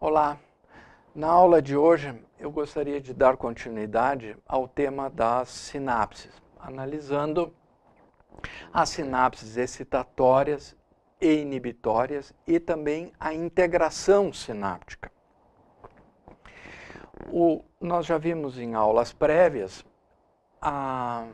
Olá! Na aula de hoje eu gostaria de dar continuidade ao tema das sinapses, analisando as sinapses excitatórias e inibitórias e também a integração sináptica o, nós já vimos em aulas prévias, a,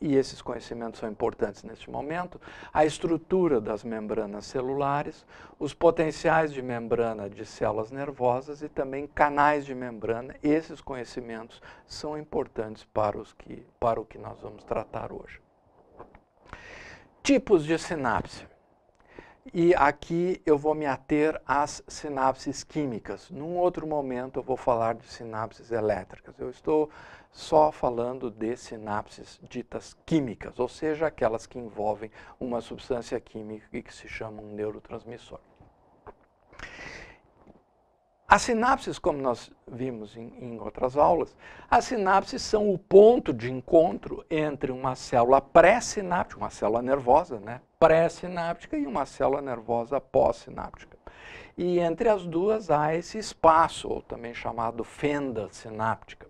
e esses conhecimentos são importantes neste momento, a estrutura das membranas celulares, os potenciais de membrana de células nervosas e também canais de membrana. Esses conhecimentos são importantes para, os que, para o que nós vamos tratar hoje. Tipos de sinapse. E aqui eu vou me ater às sinapses químicas. Num outro momento eu vou falar de sinapses elétricas. Eu estou só falando de sinapses ditas químicas, ou seja, aquelas que envolvem uma substância química e que se um neurotransmissor. As sinapses, como nós vimos em, em, outras aulas, as sinapses são o ponto de encontro entre uma célula pré-sináptica, uma célula nervosa, né? Pré-sináptica e uma célula nervosa pós-sináptica. E entre as duas há esse espaço, ou também chamado fenda sináptica.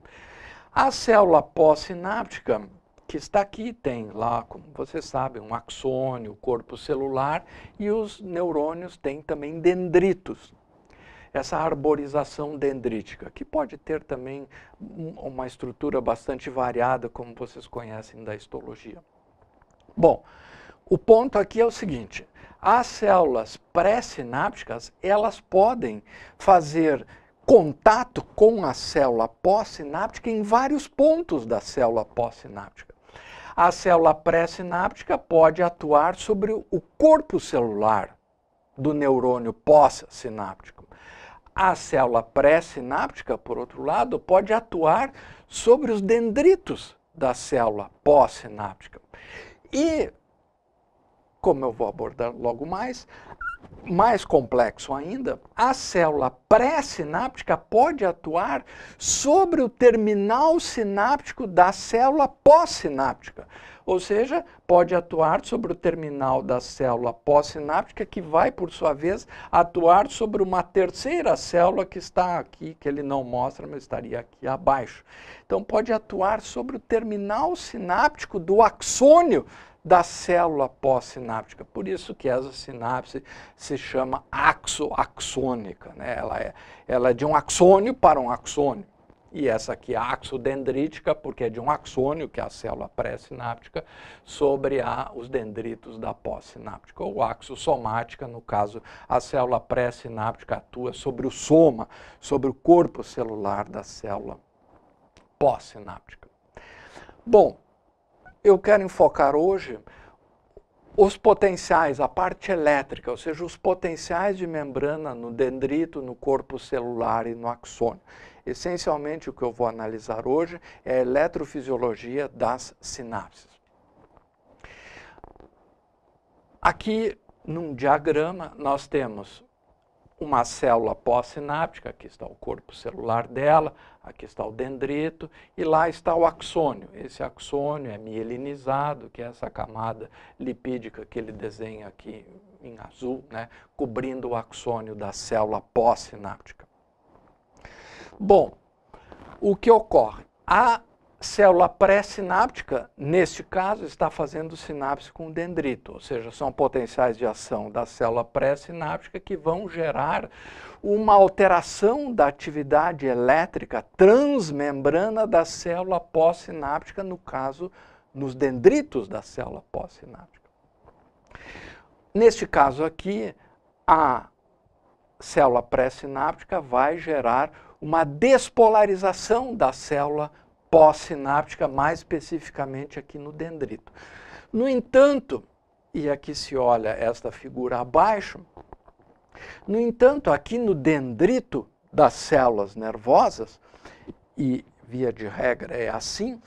A célula pós-sináptica, que está aqui, tem lá, como vocês sabem, um axônio, corpo celular, e os neurônios têm também dendritos essa arborização dendrítica, que pode ter também uma estrutura bastante variada, como vocês conhecem da histologia. Bom, o ponto aqui é o seguinte, as células pré-sinápticas, elas podem fazer contato com a célula pós-sináptica em vários pontos da célula pós-sináptica. A célula pré-sináptica pode atuar sobre o corpo celular do neurônio pós-sináptico. A célula pré-sináptica, por outro lado, pode atuar sobre os dendritos da célula pós-sináptica. E, como eu vou abordar logo mais, mais complexo ainda, a célula pré-sináptica pode atuar sobre o terminal sináptico da célula pós-sináptica, ou seja, pode atuar sobre o terminal da célula pós-sináptica, que vai, por sua vez, atuar sobre uma terceira célula que está aqui, que ele não mostra, mas estaria aqui abaixo. Então, pode atuar sobre o terminal sináptico do axônio da célula pós-sináptica. Por isso que essa sinapse se chama axoaxônica. Né? Ela, é, ela é de um axônio para um axônio. E essa aqui é axodendrítica, porque é de um axônio, que é a célula pré-sináptica, sobre a, os dendritos da pós-sináptica. Ou axosomática, no caso, a célula pré-sináptica atua sobre o soma, sobre o corpo celular da célula pós-sináptica. Bom, eu quero enfocar hoje os potenciais, a parte elétrica, ou seja, os potenciais de membrana no dendrito, no corpo celular e no axônio. Essencialmente, o que eu vou analisar hoje é a eletrofisiologia das sinapses. Aqui, num diagrama, nós temos uma célula pós-sináptica, aqui está o corpo celular dela, aqui está o dendrito e lá está o axônio. Esse axônio é mielinizado, que é essa camada lipídica que ele desenha aqui em azul, né, cobrindo o axônio da célula pós-sináptica. Bom, o que ocorre? A célula pré-sináptica, neste caso, está fazendo sinapse com o dendrito, ou seja, são potenciais de ação da célula pré-sináptica que vão gerar uma alteração da atividade elétrica transmembrana da célula pós-sináptica, no caso, nos dendritos da célula pós-sináptica. Neste caso aqui, a célula pré-sináptica vai gerar uma despolarização da célula pós-sináptica, mais especificamente aqui no dendrito. No entanto, e aqui se olha esta figura abaixo, no entanto, aqui no dendrito das células nervosas, e via de regra é assim,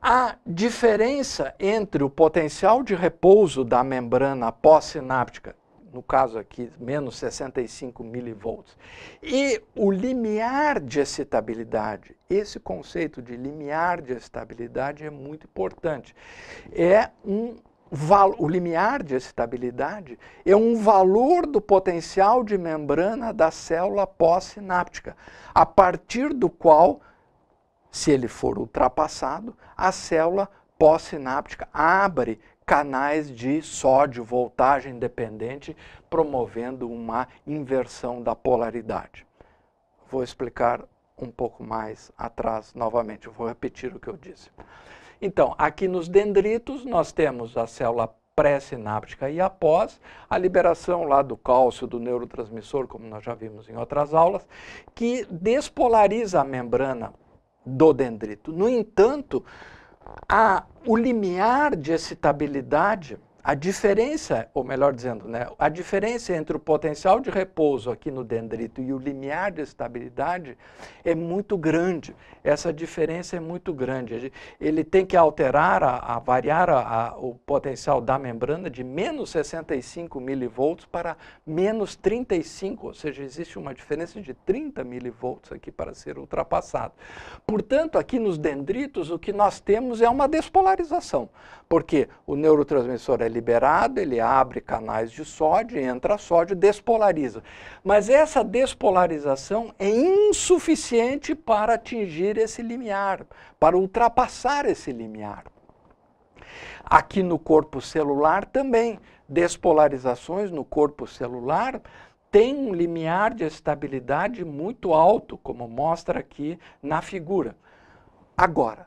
a diferença entre o potencial de repouso da membrana pós-sináptica no caso aqui, menos 65 milivolts. E o limiar de excitabilidade, esse conceito de limiar de excitabilidade é muito importante. É um o limiar de excitabilidade é um valor do potencial de membrana da célula pós-sináptica, a partir do qual, se ele for ultrapassado, a célula pós-sináptica abre canais de sódio, voltagem dependente, promovendo uma inversão da polaridade. Vou explicar um pouco mais atrás novamente, vou repetir o que eu disse. Então, aqui nos dendritos nós temos a célula pré-sináptica e após a liberação lá do cálcio do neurotransmissor, como nós já vimos em outras aulas, que despolariza a membrana do dendrito. No entanto, a, o limiar de excitabilidade a diferença, ou melhor dizendo, né, a diferença entre o potencial de repouso aqui no dendrito e o limiar de estabilidade é muito grande. Essa diferença é muito grande. Ele tem que alterar, a, a variar a, a, o potencial da membrana de menos 65 milivolts para menos 35, ou seja, existe uma diferença de 30 milivolts aqui para ser ultrapassado. Portanto, aqui nos dendritos, o que nós temos é uma despolarização, porque o neurotransmissor é liberado, ele abre canais de sódio, entra sódio, despolariza. Mas essa despolarização é insuficiente para atingir esse limiar, para ultrapassar esse limiar. Aqui no corpo celular também, despolarizações no corpo celular tem um limiar de estabilidade muito alto, como mostra aqui na figura. Agora,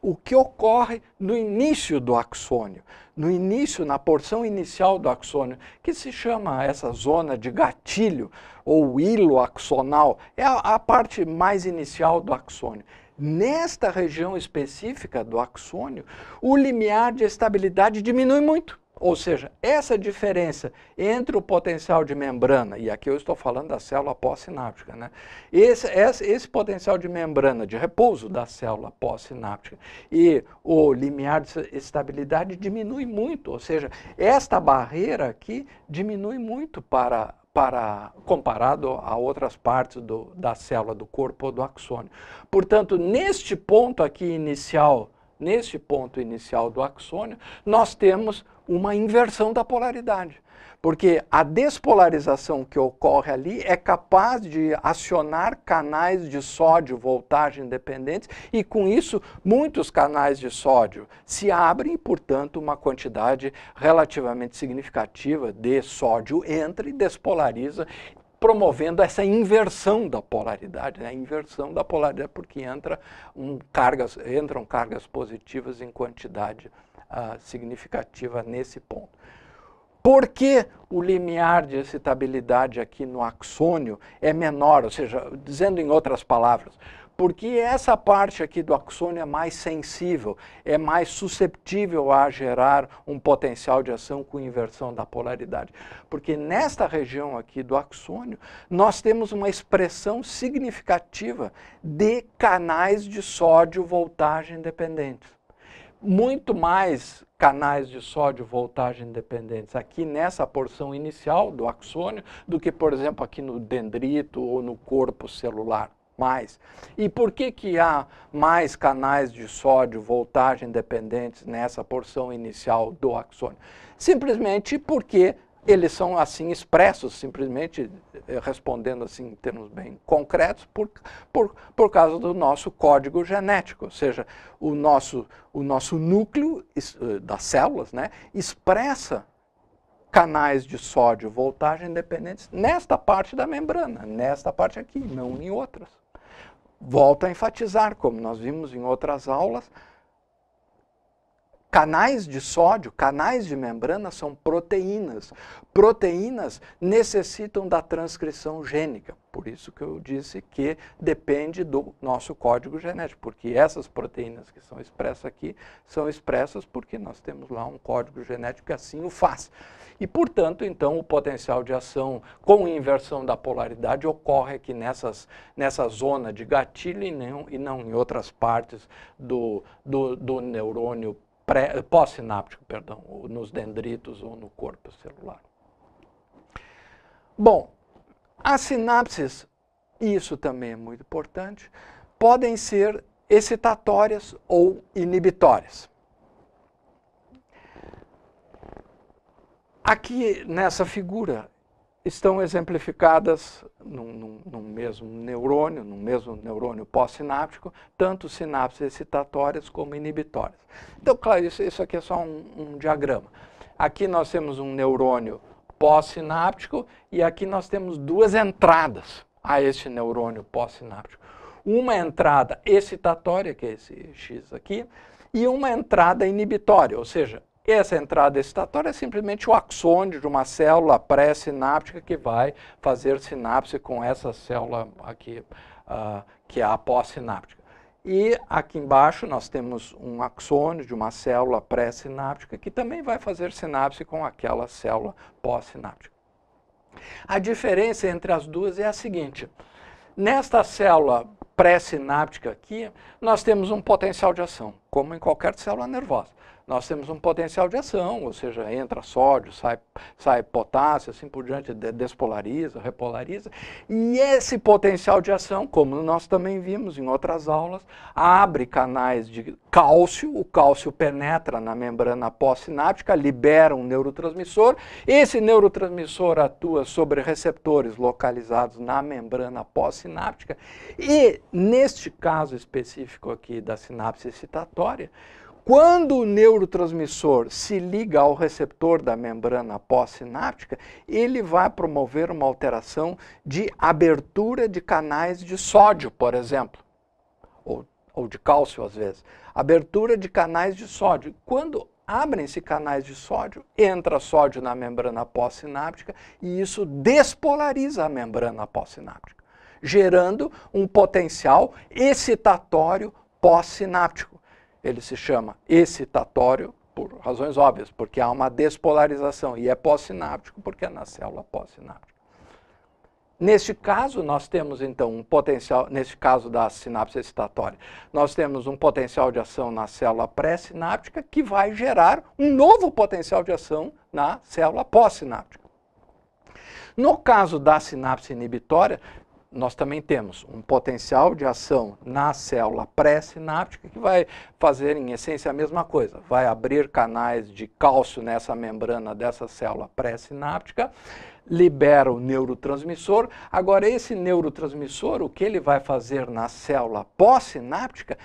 o que ocorre no início do axônio, no início, na porção inicial do axônio, que se chama essa zona de gatilho ou hilo axonal, é a, a parte mais inicial do axônio. Nesta região específica do axônio, o limiar de estabilidade diminui muito. Ou seja, essa diferença entre o potencial de membrana, e aqui eu estou falando da célula pós-sináptica, né? esse, esse, esse, potencial de membrana de repouso da célula pós-sináptica e o limiar de estabilidade diminui muito, ou seja, esta barreira aqui diminui muito para, para comparado a outras partes do, da célula do corpo ou do axônio. Portanto, neste ponto aqui inicial neste ponto inicial do axônio, nós temos uma inversão da polaridade. Porque a despolarização que ocorre ali é capaz de acionar canais de sódio voltagem dependentes e com isso muitos canais de sódio se abrem e, portanto, uma quantidade relativamente significativa de sódio entra e despolariza promovendo essa inversão da polaridade, né? a inversão da polaridade, porque entra um cargas, entram cargas positivas em quantidade uh, significativa nesse ponto. Por que o limiar de excitabilidade aqui no axônio é menor? Ou seja, dizendo em outras palavras, porque essa parte aqui do axônio é mais sensível, é mais susceptível a gerar um potencial de ação com inversão da polaridade. Porque nesta região aqui do axônio, nós temos uma expressão significativa de canais de sódio voltagem dependentes. Muito mais canais de sódio voltagem dependentes aqui nessa porção inicial do axônio do que, por exemplo, aqui no dendrito ou no corpo celular mais. E por que, que há mais canais de sódio voltagem dependentes nessa porção inicial do axônio? Simplesmente porque eles são assim expressos, simplesmente eh, respondendo assim em termos bem concretos, por, por, por causa do nosso código genético, ou seja, o nosso, o nosso núcleo eh, das células né, expressa canais de sódio voltagem dependentes nesta parte da membrana, nesta parte aqui, não em outras. Volto a enfatizar, como nós vimos em outras aulas, Canais de sódio, canais de membrana são proteínas. Proteínas necessitam da transcrição gênica. Por isso que eu disse que depende do nosso código genético, porque essas proteínas que são expressas aqui são expressas porque nós temos lá um código genético que assim o faz. E, portanto, então, o potencial de ação com inversão da polaridade ocorre aqui nessas, nessa zona de gatilho e não, e não em outras partes do, do, do neurônio pós-sináptico, perdão, nos dendritos ou no corpo celular. Bom, as sinapses, isso também é muito importante, podem ser excitatórias ou inibitórias. Aqui nessa figura estão exemplificadas num, num, num, mesmo neurônio, num mesmo neurônio pós-sináptico, tanto sinapses excitatórias como inibitórias. Então, claro, isso, isso aqui é só um, um diagrama. Aqui nós temos um neurônio pós-sináptico e aqui nós temos duas entradas a este neurônio pós-sináptico. Uma entrada excitatória, que é esse X aqui, e uma entrada inibitória, ou seja, e essa entrada excitatória é simplesmente o axônio de uma célula pré-sináptica que vai fazer sinapse com essa célula aqui, uh, que é a pós-sináptica. E aqui embaixo nós temos um axônio de uma célula pré-sináptica que também vai fazer sinapse com aquela célula pós-sináptica. A diferença entre as duas é a seguinte. Nesta célula pré-sináptica aqui, nós temos um potencial de ação, como em qualquer célula nervosa nós temos um potencial de ação, ou seja, entra sódio, sai, sai potássio, assim por diante, despolariza, repolariza. E esse potencial de ação, como nós também vimos em outras aulas, abre canais de cálcio, o cálcio penetra na membrana pós-sináptica, libera um neurotransmissor, esse neurotransmissor atua sobre receptores localizados na membrana pós-sináptica e, neste caso específico aqui da sinapse excitatória, quando o neurotransmissor se liga ao receptor da membrana pós-sináptica, ele vai promover uma alteração de abertura de canais de sódio, por exemplo, ou, ou de cálcio às vezes. Abertura de canais de sódio. Quando abrem-se canais de sódio, entra sódio na membrana pós-sináptica e isso despolariza a membrana pós-sináptica, gerando um potencial excitatório pós-sináptico ele se chama excitatório por razões óbvias, porque há uma despolarização e é pós-sináptico porque é na célula pós-sináptica. Neste caso, nós temos então um potencial, neste caso da sinapse excitatória, nós temos um potencial de ação na célula pré-sináptica que vai gerar um novo potencial de ação na célula pós-sináptica. No caso da sinapse inibitória, nós também temos um potencial de ação na célula pré-sináptica que vai fazer, em essência, a mesma coisa. Vai abrir canais de cálcio nessa membrana dessa célula pré-sináptica, libera o neurotransmissor. Agora, esse neurotransmissor, o que ele vai fazer na célula pós-sináptica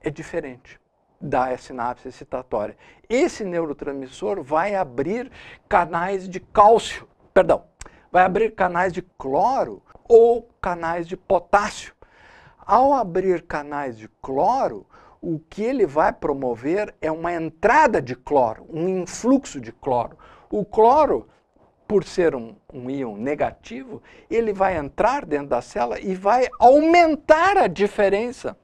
é diferente da sinapse excitatória. Esse neurotransmissor vai abrir canais de cálcio, perdão, vai abrir canais de cloro ou canais de potássio. Ao abrir canais de cloro, o que ele vai promover é uma entrada de cloro, um influxo de cloro. O cloro, por ser um, um íon negativo, ele vai entrar dentro da célula e vai aumentar a diferença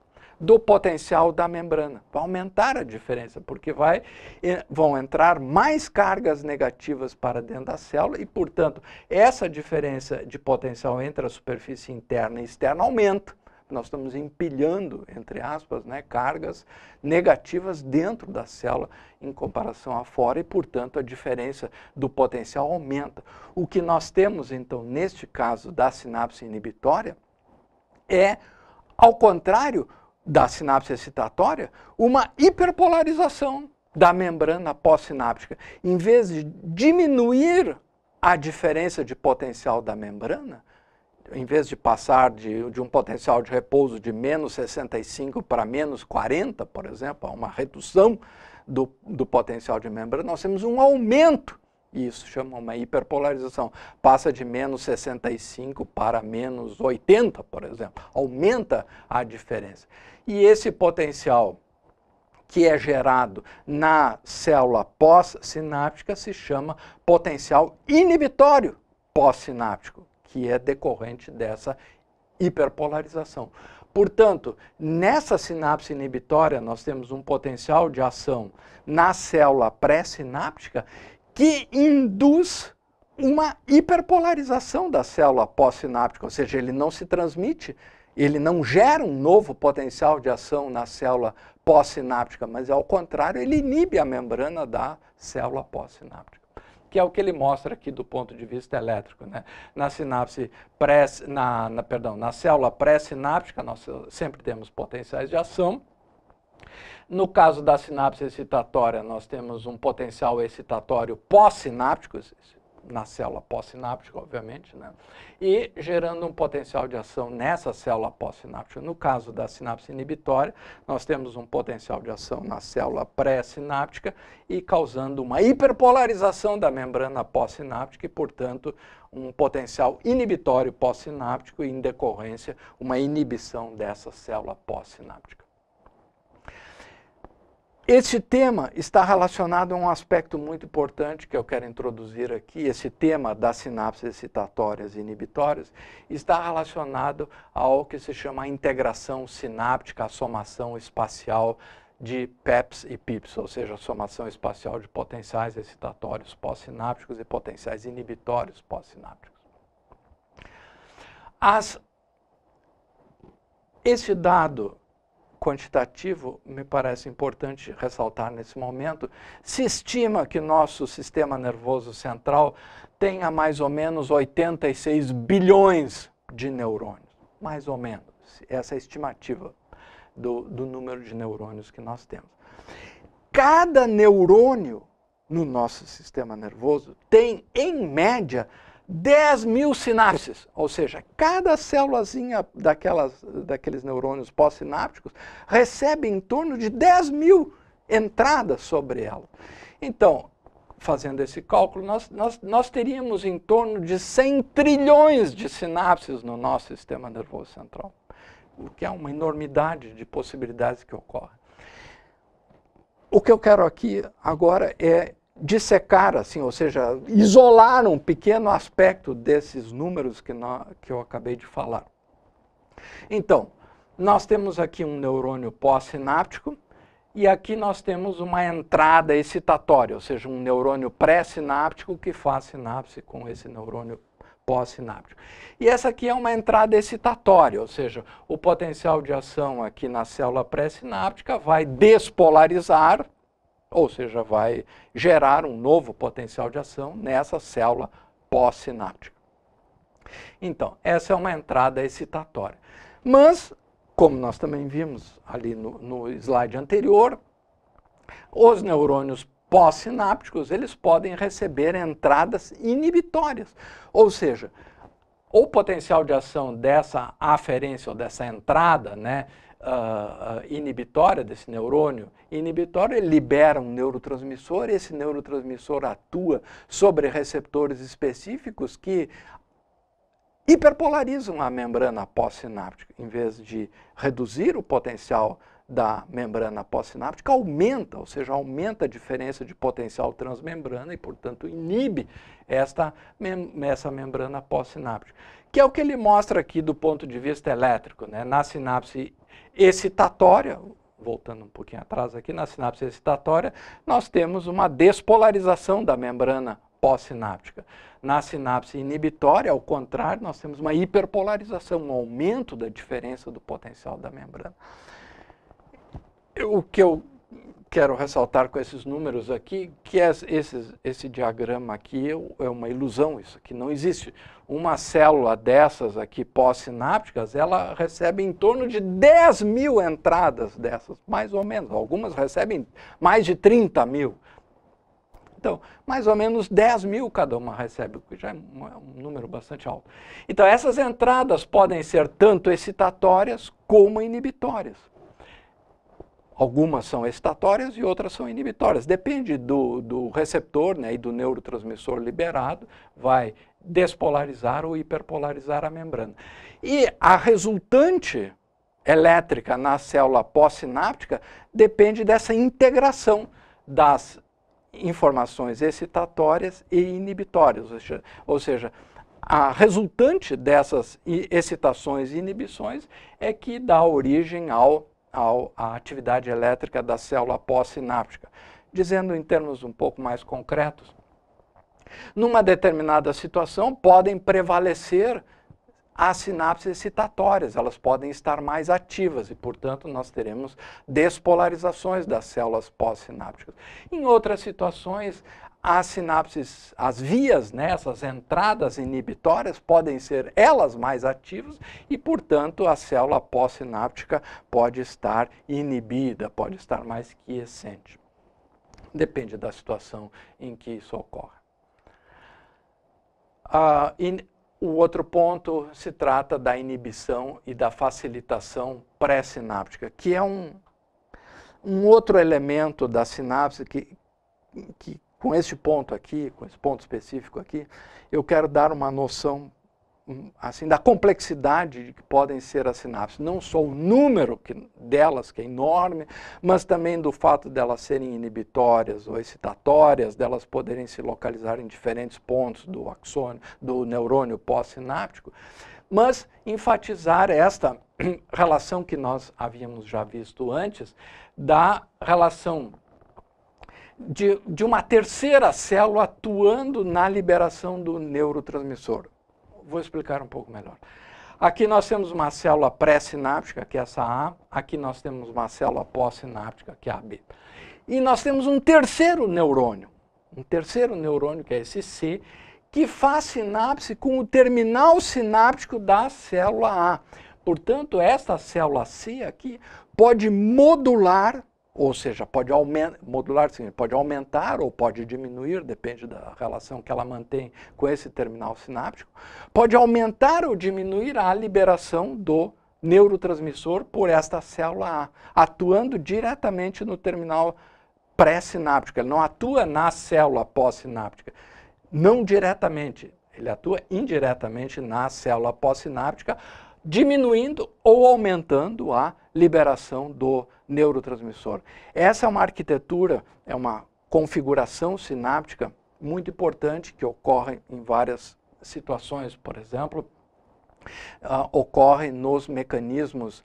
do potencial da membrana. Vai aumentar a diferença, porque vai, eh, vão entrar mais cargas negativas para dentro da célula e, portanto, essa diferença de potencial entre a superfície interna e externa aumenta nós estamos empilhando, entre aspas, né, cargas negativas dentro da célula em comparação a fora e, portanto, a diferença do potencial aumenta. O que nós temos, então, neste caso da sinapse inibitória é, ao contrário, da sinapse excitatória uma hiperpolarização da membrana pós-sináptica. Em vez de diminuir a diferença de potencial da membrana, em vez de passar de, de um potencial de repouso de menos 65 para menos 40, por exemplo, uma redução do, do potencial de membrana, nós temos um aumento isso chama uma hiperpolarização. Passa de menos 65 para menos 80, por exemplo. Aumenta a diferença. E esse potencial que é gerado na célula pós-sináptica se chama potencial inibitório pós-sináptico, que é decorrente dessa hiperpolarização. Portanto, nessa sinapse inibitória, nós temos um potencial de ação na célula pré-sináptica que induz uma hiperpolarização da célula pós-sináptica, ou seja, ele não se transmite, ele não gera um novo potencial de ação na célula pós-sináptica, mas ao contrário, ele inibe a membrana da célula pós-sináptica que é o que ele mostra aqui do ponto de vista elétrico. Né? Na sinapse pré, na, na, perdão, na célula pré-sináptica, nós sempre temos potenciais de ação, no caso da sinapse excitatória, nós temos um potencial excitatório pós-sináptico, na célula pós-sináptica, obviamente, né? e gerando um potencial de ação nessa célula pós-sináptica. No caso da sinapse inibitória, nós temos um potencial de ação na célula pré-sináptica e causando uma hiperpolarização da membrana pós-sináptica e, portanto, um potencial inibitório pós-sináptico e, em decorrência, uma inibição dessa célula pós-sináptica. Esse tema está relacionado a um aspecto muito importante que eu quero introduzir aqui. Esse tema das sinapses excitatórias e inibitórias está relacionado ao que se chama a integração sináptica, a somação espacial de PEPs e PIPs, ou seja, a somação espacial de potenciais excitatórios pós-sinápticos e potenciais inibitórios pós-sinápticos. As... Esse dado quantitativo me parece importante ressaltar nesse momento, se estima que nosso sistema nervoso central tenha mais ou menos 86 bilhões de neurônios. Mais ou menos. Essa é a estimativa do, do número de neurônios que nós temos. Cada neurônio no nosso sistema nervoso tem, em média, 10 mil sinapses, ou seja, cada célulazinha daquelas, daqueles neurônios pós-sinápticos recebe em torno de 10 mil entradas sobre ela. Então, fazendo esse cálculo, nós, nós, nós teríamos em torno de 100 trilhões de sinapses no nosso sistema nervoso central, o que é uma enormidade de possibilidades que ocorre. O que eu quero aqui agora é dissecar, assim, ou seja, isolar um pequeno aspecto desses números que, nós, que eu acabei de falar. Então, nós temos aqui um neurônio pós-sináptico e aqui nós temos uma entrada excitatória, ou seja, um neurônio pré-sináptico que faz sinapse com esse neurônio pós-sináptico. E essa aqui é uma entrada excitatória, ou seja, o potencial de ação aqui na célula pré-sináptica vai despolarizar ou seja, vai gerar um novo potencial de ação nessa célula pós-sináptica. Então, essa é uma entrada excitatória. Mas, como nós também vimos ali no, no slide anterior, os neurônios pós-sinápticos, eles podem receber entradas inibitórias, ou seja, o potencial de ação dessa aferência ou dessa entrada, né, uh, uh, inibitória desse neurônio inibitória libera um neurotransmissor, esse neurotransmissor atua sobre receptores específicos que hiperpolarizam a membrana pós-sináptica, em vez de reduzir o potencial da membrana pós-sináptica, aumenta, ou seja, aumenta a diferença de potencial transmembrana e, portanto, inibe esta mem essa membrana pós-sináptica, que é o que ele mostra aqui do ponto de vista elétrico. Né? Na sinapse excitatória, voltando um pouquinho atrás aqui, na sinapse excitatória, nós temos uma despolarização da membrana pós-sináptica. Na sinapse inibitória, ao contrário, nós temos uma hiperpolarização, um aumento da diferença do potencial da membrana. O que eu quero ressaltar com esses números aqui que esse, esse diagrama aqui é, é uma ilusão, isso aqui não existe. Uma célula dessas aqui pós-sinápticas, ela recebe em torno de 10 mil entradas dessas, mais ou menos. Algumas recebem mais de 30 mil. Então, mais ou menos 10 mil cada uma recebe, o que já é, é um número bastante alto. Então, essas entradas podem ser tanto excitatórias como inibitórias. Algumas são excitatórias e outras são inibitórias. Depende do, do receptor né, e do neurotransmissor liberado, vai despolarizar ou hiperpolarizar a membrana. E a resultante elétrica na célula pós-sináptica depende dessa integração das informações excitatórias e inibitórias, ou seja, ou seja a resultante dessas excitações e inibições é que dá origem ao ao, à atividade elétrica da célula pós-sináptica. Dizendo em termos um pouco mais concretos, numa determinada situação podem prevalecer as sinapses excitatórias, elas podem estar mais ativas e, portanto, nós teremos despolarizações das células pós-sinápticas. Em outras situações, as sinapses, as vias, né, entradas inibitórias, podem ser elas mais ativas e, portanto, a célula pós-sináptica pode estar inibida, pode estar mais quiescente. Depende da situação em que isso ocorre. Ah, in, o outro ponto se trata da inibição e da facilitação pré-sináptica, que é um, um outro elemento da sinapse que, que com este ponto aqui, com esse ponto específico aqui, eu quero dar uma noção hum, assim da complexidade que podem ser as sinapses, não só o número que, delas que é enorme, mas também do fato delas serem inibitórias ou excitatórias, delas poderem se localizar em diferentes pontos do axônio, do neurônio pós-sináptico, mas enfatizar esta relação que nós havíamos já visto antes da relação de, de uma terceira célula atuando na liberação do neurotransmissor. Vou explicar um pouco melhor. Aqui nós temos uma célula pré-sináptica, que é essa A. Aqui nós temos uma célula pós-sináptica, que é a B. E nós temos um terceiro neurônio, um terceiro neurônio, que é esse C, que faz sinapse com o terminal sináptico da célula A. Portanto, esta célula C aqui pode modular ou seja, pode aumentar, modular pode aumentar ou pode diminuir, depende da relação que ela mantém com esse terminal sináptico. Pode aumentar ou diminuir a liberação do neurotransmissor por esta célula A, atuando diretamente no terminal pré-sináptico. Ele não atua na célula pós-sináptica, não diretamente. Ele atua indiretamente na célula pós-sináptica, diminuindo ou aumentando a liberação do neurotransmissor. Essa é uma arquitetura, é uma configuração sináptica muito importante que ocorre em várias situações, por exemplo, uh, ocorre nos mecanismos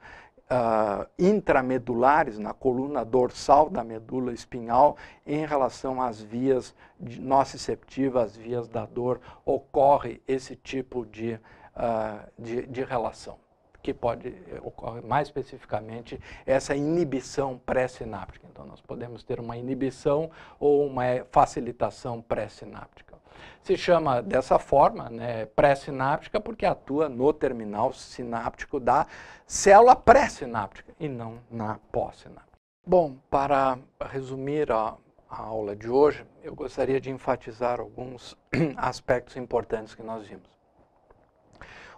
uh, intramedulares, na coluna dorsal da medula espinhal, em relação às vias nociceptivas, às vias da dor, ocorre esse tipo de uh, de, de relação, que pode eh, ocorre mais especificamente essa inibição pré-sináptica. Então, nós podemos ter uma inibição ou uma eh, facilitação pré-sináptica. Se chama dessa forma, né, pré-sináptica, porque atua no terminal sináptico da célula pré-sináptica e não na pós-sináptica. Bom, para resumir a, a aula de hoje, eu gostaria de enfatizar alguns aspectos importantes que nós vimos.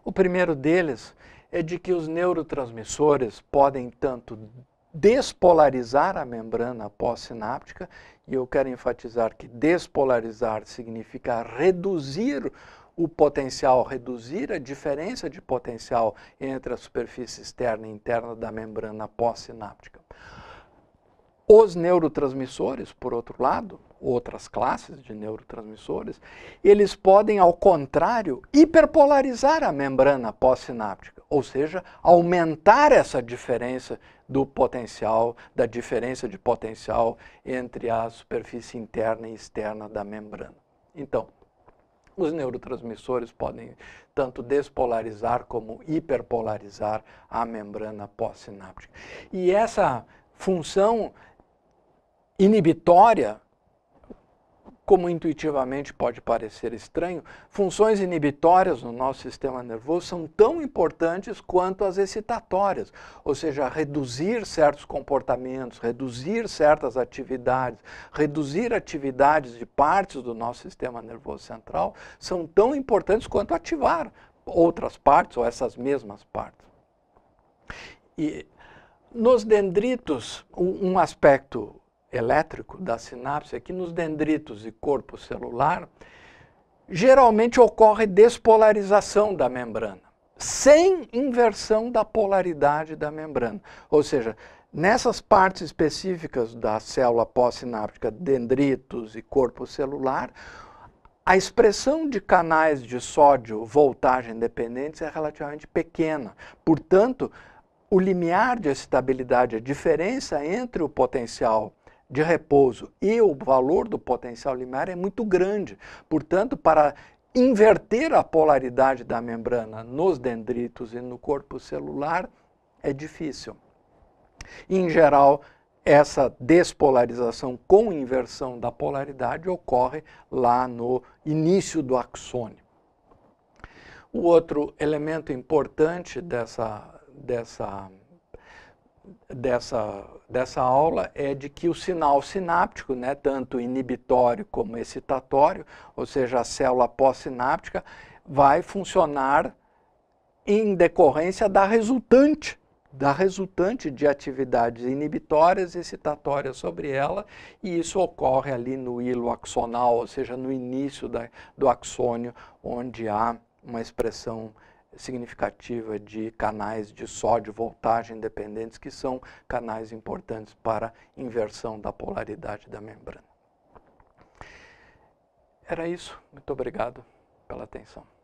O primeiro deles é de que os neurotransmissores podem tanto despolarizar a membrana pós-sináptica, e eu quero enfatizar que despolarizar significa reduzir o potencial, reduzir a diferença de potencial entre a superfície externa e interna da membrana pós-sináptica. Os neurotransmissores, por outro lado, outras classes de neurotransmissores, eles podem, ao contrário, hiperpolarizar a membrana pós-sináptica, ou seja, aumentar essa diferença do potencial, da diferença de potencial entre a superfície interna e externa da membrana. Então, os neurotransmissores podem tanto despolarizar como hiperpolarizar a membrana pós-sináptica. E essa função inibitória, como intuitivamente pode parecer estranho, funções inibitórias no nosso sistema nervoso são tão importantes quanto as excitatórias, ou seja, reduzir certos comportamentos, reduzir certas atividades, reduzir atividades de partes do nosso sistema nervoso central são tão importantes quanto ativar outras partes ou essas mesmas partes. E nos dendritos, um, aspecto elétrico da sinapse aqui é nos dendritos e corpo celular, geralmente ocorre despolarização da membrana, sem inversão da polaridade da membrana. Ou seja, nessas partes específicas da célula pós-sináptica, dendritos e corpo celular, a expressão de canais de sódio voltagem dependentes é relativamente pequena. Portanto, o limiar de excitabilidade, a diferença entre o potencial de repouso e o valor do potencial limiar é muito grande. Portanto, para inverter a polaridade da membrana nos dendritos e no corpo celular é difícil. Em geral, essa despolarização com inversão da polaridade ocorre lá no início do axônio. O outro elemento importante dessa, dessa dessa, dessa aula é de que o sinal sináptico, né, tanto inibitório como excitatório, ou seja, a célula pós-sináptica, vai funcionar em decorrência da resultante, da resultante de atividades inibitórias e excitatórias sobre ela, e isso ocorre ali no hilo axonal, ou seja, no início da, do axônio, onde há uma expressão significativa de canais de sódio voltagem dependentes, que são canais importantes para inversão da polaridade da membrana. Era isso. Muito obrigado pela atenção.